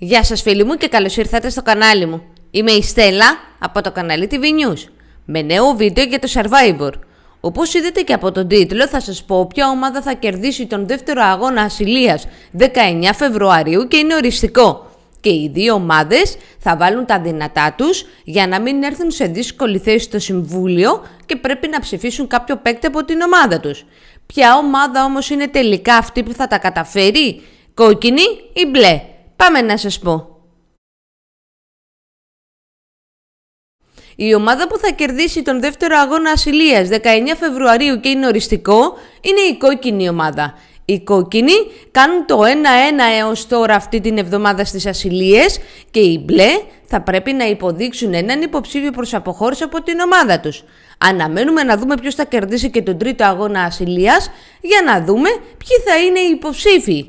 Γεια σας φίλοι μου και καλώς ήρθατε στο κανάλι μου. Είμαι η Στέλλα από το κανάλι TV News με νέο βίντεο για το Survivor. Όπως είδατε και από τον τίτλο θα σας πω ποια ομάδα θα κερδίσει τον δεύτερο αγώνα ασυλίας 19 Φεβρουαρίου και είναι οριστικό. Και οι δύο ομάδες θα βάλουν τα δυνατά τους για να μην έρθουν σε δύσκολη θέση στο Συμβούλιο και πρέπει να ψηφίσουν κάποιο παίκτη από την ομάδα τους. Ποια ομάδα όμως είναι τελικά αυτή που θα τα καταφέρει, κόκκινη ή μπλε. Πάμε να σας πω. Η ομάδα που θα κερδίσει τον δεύτερο αγώνα ασυλίας 19 Φεβρουαρίου και είναι οριστικό είναι η κόκκινη ομάδα. Οι κόκκινοι κάνουν το 1-1 έως τώρα αυτή την εβδομάδα στις ασυλίες και οι μπλε θα πρέπει να υποδείξουν έναν υποψήφιο προς αποχώρηση από την ομάδα τους. Αναμένουμε να δούμε ποιος θα κερδίσει και τον τρίτο αγώνα ασυλίας για να δούμε ποιοι θα είναι οι υποψήφοι.